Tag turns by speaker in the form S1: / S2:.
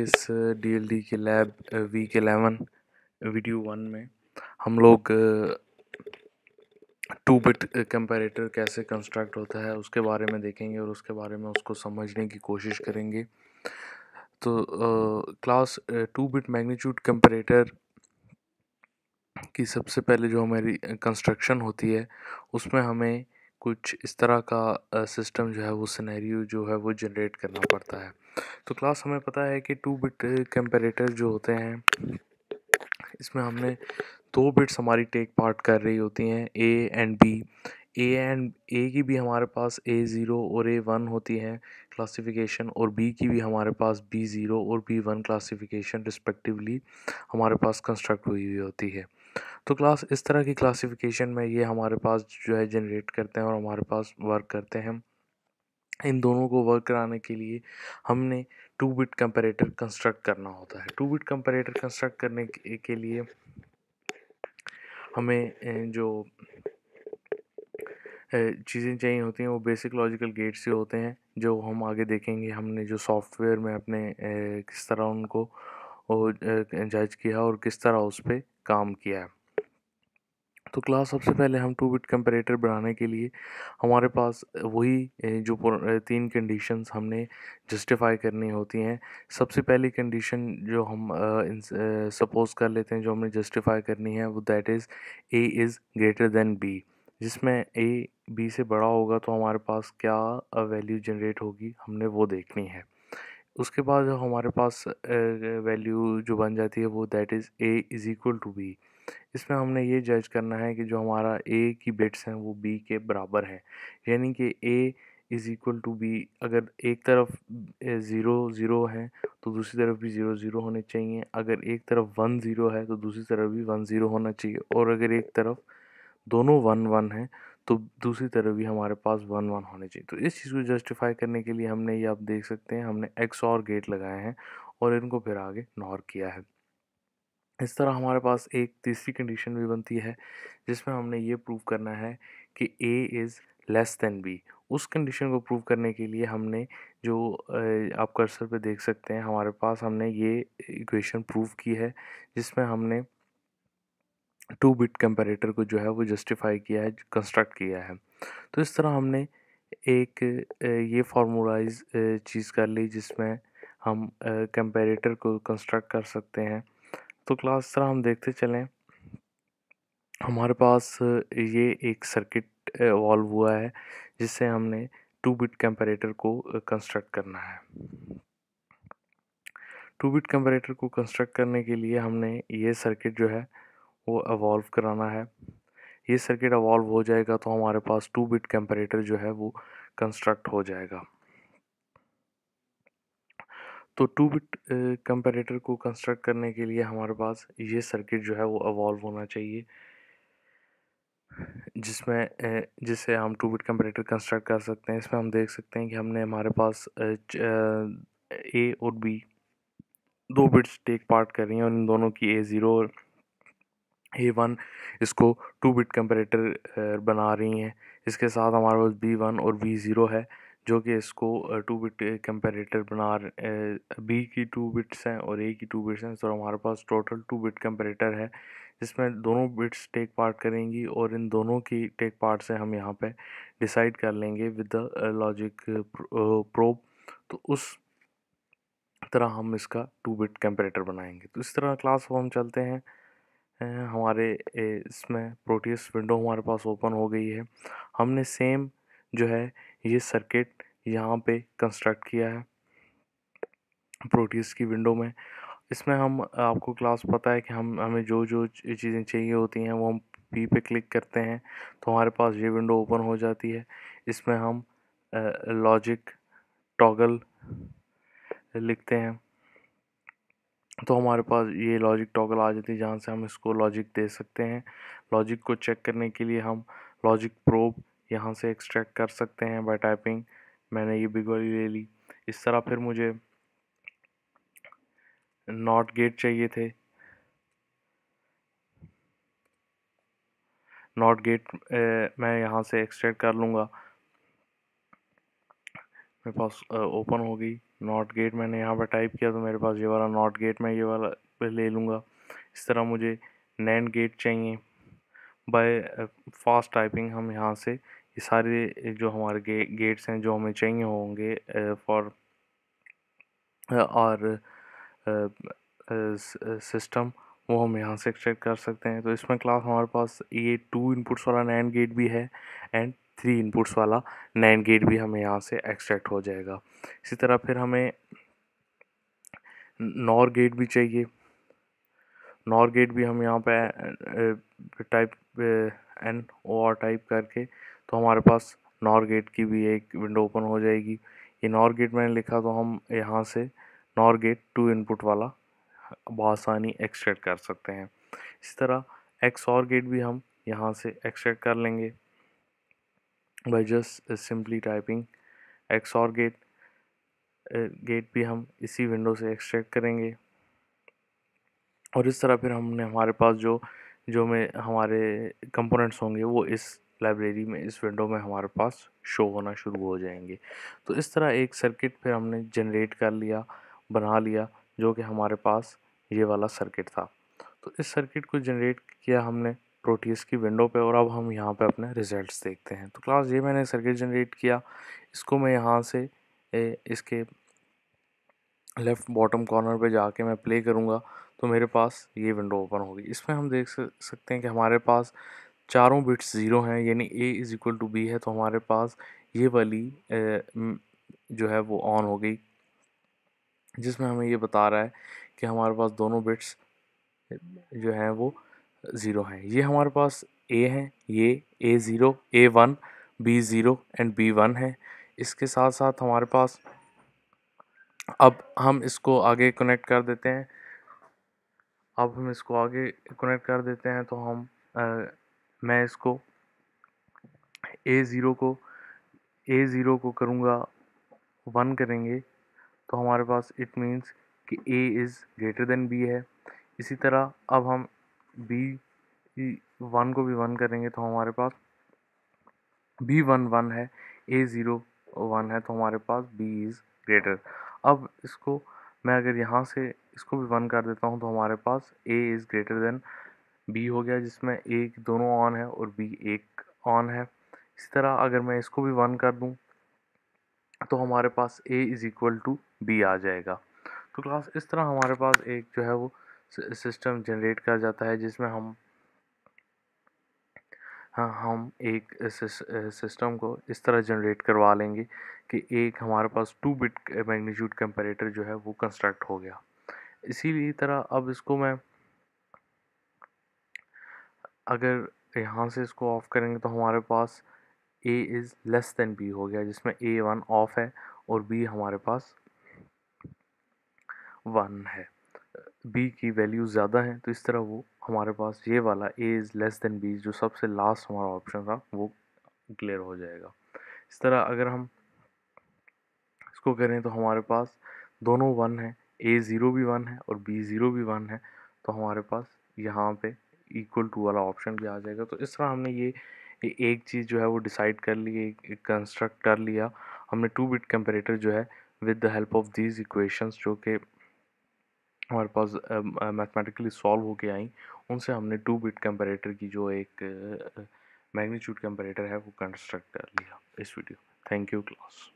S1: इस D L D के lab week eleven video one में हम लोग टू बिट कंपैरेटर कैसे कंस्ट्रक्ट होता है उसके बारे में देखेंगे और उसके बारे में उसको समझने की कोशिश करेंगे तो class two bit magnitude comparator की सबसे पहले जो हमारी कंस्ट्रक्शन uh, होती है उसमें हमें कुछ इस तरह का सिस्टम जो है वो सिनेरियो जो है वो जनरेट करना पड़ता है तो क्लास हमें पता है कि टू बिट कंपेरेटर जो होते हैं इसमें हमने दो बिट्स हमारी टेक पार्ट कर रही होती हैं A and B A and A की भी हमारे पास ए ज़ीरो और ए वन होती हैं क्लासिफिकेशन और बी की भी हमारे पास बी ज़ीरो और बी वन क्लासिफिकेशन रिस्पेक्टिवली हमारे पास कंस्ट्रक्ट हुई हुई होती है तो क्लास इस तरह की क्लासिफिकेशन में ये हमारे पास जो है जनरेट करते हैं और हमारे पास वर्क करते हैं इन दोनों को वर्क कराने के लिए हमने टू बिट कंपेरेटर कंस्ट्रक्ट करना होता है टू बिट कंपेरेटर कंस्ट्रक्ट करने के लिए हमें जो चीज़ें चाहिए होती हैं वो बेसिक लॉजिकल गेट्स ही होते हैं जो हम आगे देखेंगे हमने जो सॉफ्टवेयर में अपने किस तरह उनको जज किया और किस तरह उस पर काम किया है तो क्लास सबसे पहले हम टू बिट कंपेरेटर बनाने के लिए हमारे पास वही जो तीन कंडीशंस हमने जस्टिफाई करनी होती हैं सबसे पहली कंडीशन जो हम सपोज़ कर लेते हैं जो हमने जस्टिफाई करनी है वो that is A is greater than B जिसमें ए बी से बड़ा होगा तो हमारे पास क्या वैल्यू जनरेट होगी हमने वो देखनी है उसके बाद जो हमारे पास वैल्यू जो बन जाती है वो that is A is equal to B इसमें हमने ये जज करना है कि जो हमारा ए की बिट्स हैं वो बी के बराबर हैं यानी कि A is equal to B अगर एक तरफ ज़ीरो ज़ीरो है तो दूसरी तरफ भी ज़ीरो ज़ीरो होने चाहिए अगर एक तरफ वन ज़ीरो है तो दूसरी तरफ भी वन ज़ीरो होना चाहिए और अगर एक तरफ दोनों वन वन हैं तो दूसरी तरफ भी हमारे पास वन वन होने चाहिए तो इस चीज़ को जस्टिफाई करने के लिए हमने ये आप देख सकते हैं हमने एक्स और गेट लगाए हैं और इनको फिर आगे नॉर किया है इस तरह हमारे पास एक तीसरी कंडीशन भी बनती है जिसमें हमने ये प्रूव करना है कि A is less than B उस कंडीशन को प्रूव करने के लिए हमने जो आप कर्सर पे देख सकते हैं हमारे पास हमने ये इक्वेशन प्रूव की है जिसमें हमने टू बिट कंपैरेटर को जो है वो जस्टिफाई किया है कंस्ट्रक्ट किया है तो इस तरह हमने एक ये फॉर्मूलाइज चीज़ कर ली जिसमें हम कंपैरेटर को कंस्ट्रक्ट कर सकते हैं तो क्लास इस तरह हम देखते चलें हमारे पास ये एक सर्किट वॉल्व हुआ है जिससे हमने टू बिट कंपैरेटर को कंस्ट्रक्ट करना है टू बिट कंपैरेटर को कंस्ट्रक्ट करने के लिए हमने ये सर्किट जो है वो एवॉल्व कराना है ये सर्किट एवॉल्व हो जाएगा तो हमारे पास टू बिट कंपेरेटर जो है वो कंस्ट्रक्ट हो जाएगा तो टू बिट कंपेरेटर को कंस्ट्रक्ट करने के लिए हमारे पास ये सर्किट जो है वो एवॉल्व होना चाहिए जिसमें जिससे हम टू बिट कंपेरेटर कंस्ट्रक्ट कर सकते हैं इसमें हम देख सकते हैं कि हमने हमारे पास ए और बी दो बिट्स टेक पार्ट कर रही हैं और इन दोनों की ए ज़ीरो और ए वन इसको टू बिट कंपेरेटर बना रही हैं इसके साथ हमारे पास बी वन और बी ज़ीरो है जो कि इसको टू बिट कंपेरेटर बना बी की टू बिट्स हैं और ए की टू बिट्स हैं तो हमारे पास टोटल टू बिट कंपेरेटर है जिसमें दोनों बिट्स टेक पार्ट करेंगी और इन दोनों की टेक पार्ट से हम यहाँ पे डिसाइड कर लेंगे विद द लॉजिक प्रोब तो उस तरह हम इसका टू बिट कंपेरेटर बनाएंगे तो इस तरह क्लास फॉर्म चलते हैं हमारे इसमें प्रोटीस विंडो हमारे पास ओपन हो गई है हमने सेम जो है ये सर्किट यहाँ पे कंस्ट्रक्ट किया है प्रोटीस की विंडो में इसमें हम आपको क्लास पता है कि हम हमें जो जो चीज़ें चाहिए होती हैं वो हम पी पे क्लिक करते हैं तो हमारे पास ये विंडो ओपन हो जाती है इसमें हम लॉजिक टॉगल लिखते हैं तो हमारे पास ये लॉजिक टॉगल आ जाती है जहाँ से हम इसको लॉजिक दे सकते हैं लॉजिक को चेक करने के लिए हम लॉजिक प्रोब यहाँ से एक्सट्रैक्ट कर सकते हैं बाय टाइपिंग मैंने ये बिग वाली ले ली इस तरह फिर मुझे नॉट गेट चाहिए थे नॉट गेट मैं यहाँ से एक्सट्रैक्ट कर लूँगा मेरे पास ओपन हो गई नॉट गेट मैंने यहाँ पर टाइप किया तो मेरे पास ये वाला नॉट गेट मैं ये वाला ले लूँगा इस तरह मुझे नैंड गेट चाहिए बाय फास्ट टाइपिंग हम यहाँ से ये सारे जो हमारे गे, गेट्स हैं जो हमें चाहिए होंगे फॉर और सिस्टम वो हम यहाँ से एक्सट्रैक्ट कर सकते हैं तो इसमें क्लास हमारे पास ये टू इनपुट्स वाला नैंड गेट भी है एंड थ्री इनपुट्स वाला नाइन गेट भी हमें यहाँ से एक्सट्रैक्ट हो जाएगा इसी तरह फिर हमें नॉर गेट भी चाहिए नॉर गेट भी हम यहाँ पे type N O R type करके तो हमारे पास नॉर गेट की भी एक विंडो ओपन हो जाएगी ये नॉर गेट मैंने लिखा तो हम यहाँ से नॉर गेट टू इनपुट वाला बसानी एक्सट्रैक्ट कर सकते हैं इसी तरह एक्स और गेट भी हम यहाँ से एक्सट्रैक्ट कर लेंगे by सिंपली टाइपिंग एक्स और गेट गेट भी हम इसी विंडो से एक्सट्रैक्ट करेंगे और इस तरह फिर हमने हमारे पास जो जो में हमारे कंपोनेंट्स होंगे वो इस लाइब्रेरी में इस विंडो में हमारे पास शो होना शुरू हो जाएंगे तो इस तरह एक सर्किट फिर हमने जनरेट कर लिया बना लिया जो कि हमारे पास ये वाला सर्किट था तो इस सर्किट को जनरेट किया हमने प्रोटीस की विंडो पे और अब हम यहाँ पे अपने रिजल्ट्स देखते हैं तो क्लास ये मैंने सर्किट जनरेट किया इसको मैं यहाँ से ए, इसके लेफ़्ट बॉटम कॉर्नर पे जाके मैं प्ले करूँगा तो मेरे पास ये विंडो ओपन होगी इसमें हम देख सकते हैं कि हमारे पास चारों बिट्स ज़ीरो हैं यानी A is equal to B है तो हमारे पास ये वाली जो है वो ऑन हो गई जिसमें हमें ये बता रहा है कि हमारे पास दोनों बिट्स जो हैं वो ज़ीरो हैं ये हमारे पास ए हैं ये A zero A one B zero and B one है इसके साथ साथ हमारे पास अब हम इसको आगे कनेक्ट कर देते हैं अब हम इसको आगे कनेक्ट कर देते हैं तो हम आ, मैं इसको ए ज़ीरो को ए ज़ीरो को करूँगा वन करेंगे तो हमारे पास इट मीन्स कि A is greater than B है इसी तरह अब हम बी वन e, को भी वन करेंगे तो हमारे पास बी वन वन है ए ज़ीरो वन है तो हमारे पास बी इज़ ग्रेटर अब इसको मैं अगर यहाँ से इसको भी वन कर देता हूँ तो हमारे पास A is greater than B हो गया जिसमें ए दोनों ऑन है और बी एक ऑन है इसी तरह अगर मैं इसको भी वन कर दूँ तो हमारे पास A is equal to B आ जाएगा तो क्लास इस तरह हमारे पास एक जो है वो सिस्टम जनरेट किया जाता है जिसमें हम हाँ हम एक सिस्टम को इस तरह जनरेट करवा लेंगे कि एक हमारे पास टू बिट मैग्नीट्यूड कंपैरेटर जो है वो कंस्ट्रक्ट हो गया इसी तरह अब इसको मैं अगर यहाँ से इसको ऑफ़ करेंगे तो हमारे पास A is less than B हो गया जिसमें ए वन ऑफ़ है और बी हमारे पास वन है बी की वैल्यू ज़्यादा है तो इस तरह वो हमारे पास ये वाला A is less than B जो सबसे लास्ट हमारा ऑप्शन था वो क्लियर हो जाएगा इस तरह अगर हम इसको करें तो हमारे पास दोनों वन हैं ए ज़ीरो भी वन है और बी ज़ीरो भी वन है तो हमारे पास यहाँ पे इक्वल टू वाला ऑप्शन भी आ जाएगा तो इस तरह हमने ये एक चीज़ जो है वो डिसाइड कर ली एक कंस्ट्रक्ट कर लिया हमने टू बिट कंपेरेटर जो है with the help of these equations जो कि हमारे पास मैथमेटिकली सॉल्व होके आई उनसे हमने टू बिट कंपैरेटर की जो एक मैग्नीट्यूड कंपैरेटर है वो कंस्ट्रक्ट कर लिया इस वीडियो थैंक यू क्लास